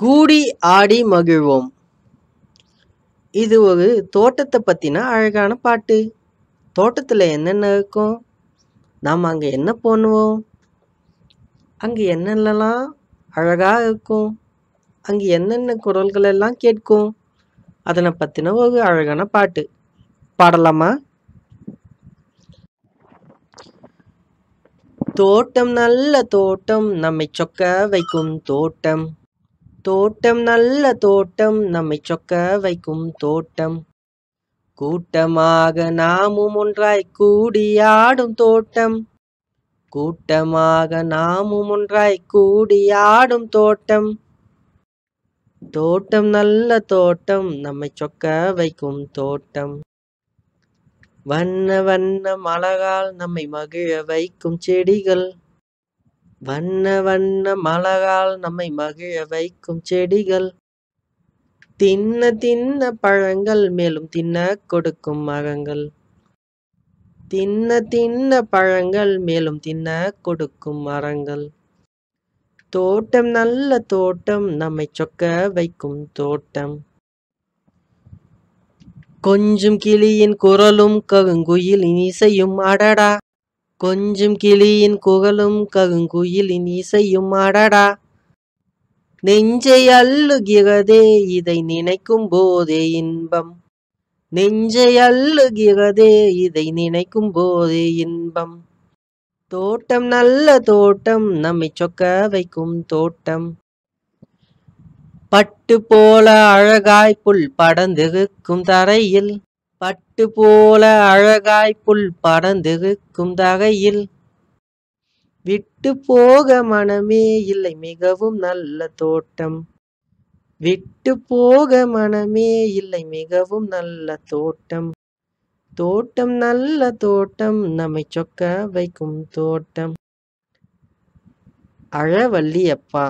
கூடி ஆடி மகிழ்வோம் இது ஒரு தோட்டத்தை பற்றின அழகான பாட்டு தோட்டத்தில் என்னென்ன இருக்கும் நாம் அங்கே என்ன பண்ணுவோம் அங்கே என்னென்னலாம் அழகாக இருக்கும் அங்கே என்னென்ன குரல்கள் எல்லாம் கேட்கும் அதனை பற்றின ஒரு அழகான பாட்டு பாடலாமா தோட்டம் நல்ல தோட்டம் நம்மை சொக்க வைக்கும் தோட்டம் தோட்டம் நல்ல தோட்டம் நம்மை சொக்க வைக்கும் தோட்டம் கூட்டமாக நாமும் ஒன்றாய் கூடியாடும் தோட்டம் கூட்டமாக நாமும் ஒன்றாய் கூடியாடும் தோட்டம் தோட்டம் நல்ல தோட்டம் நம்மை சொக்க வைக்கும் தோட்டம் வண்ண வண்ண மலகால் நம்மை மகிழ வைக்கும் செடிகள் வண்ண வண்ண மலகால் நம்மை மகிழ வைக்கும் செடிகள் தின்ன தின்ன பழங்கள் மேலும் தின்ன கொடுக்கும் மரங்கள் தின்ன தின்ன பழங்கள் மேலும் தின்ன கொடுக்கும் மரங்கள் தோட்டம் நல்ல தோட்டம் நம்மை சொக்க வைக்கும் தோட்டம் கொஞ்சம் கிளியின் குரலும் கருங்குயிலின் இசையும் அடடா கொஞ்சம் கிளியின் குகலும் கங்குயிலின் இசையும் அடடா நெஞ்சை அல்லுகிறதே இதை நினைக்கும் போதே இன்பம் நெஞ்சை அல்லுகிறதே இதை நினைக்கும் போதே இன்பம் தோட்டம் நல்ல தோட்டம் நம்மை சொக்க வைக்கும் தோட்டம் பட்டு போல அழகாய் புல் படந்திருக்கும் தரையில் பட்டு போல அழகாய் புல் தகையில் விட்டு போக மனமே இல்லை மிகவும் நல்ல தோட்டம் விட்டு போக மனமே இல்லை மிகவும் நல்ல தோட்டம் தோட்டம் நல்ல தோட்டம் நம்மை சொக்க வைக்கும் தோட்டம் அழவள்ளி அப்பா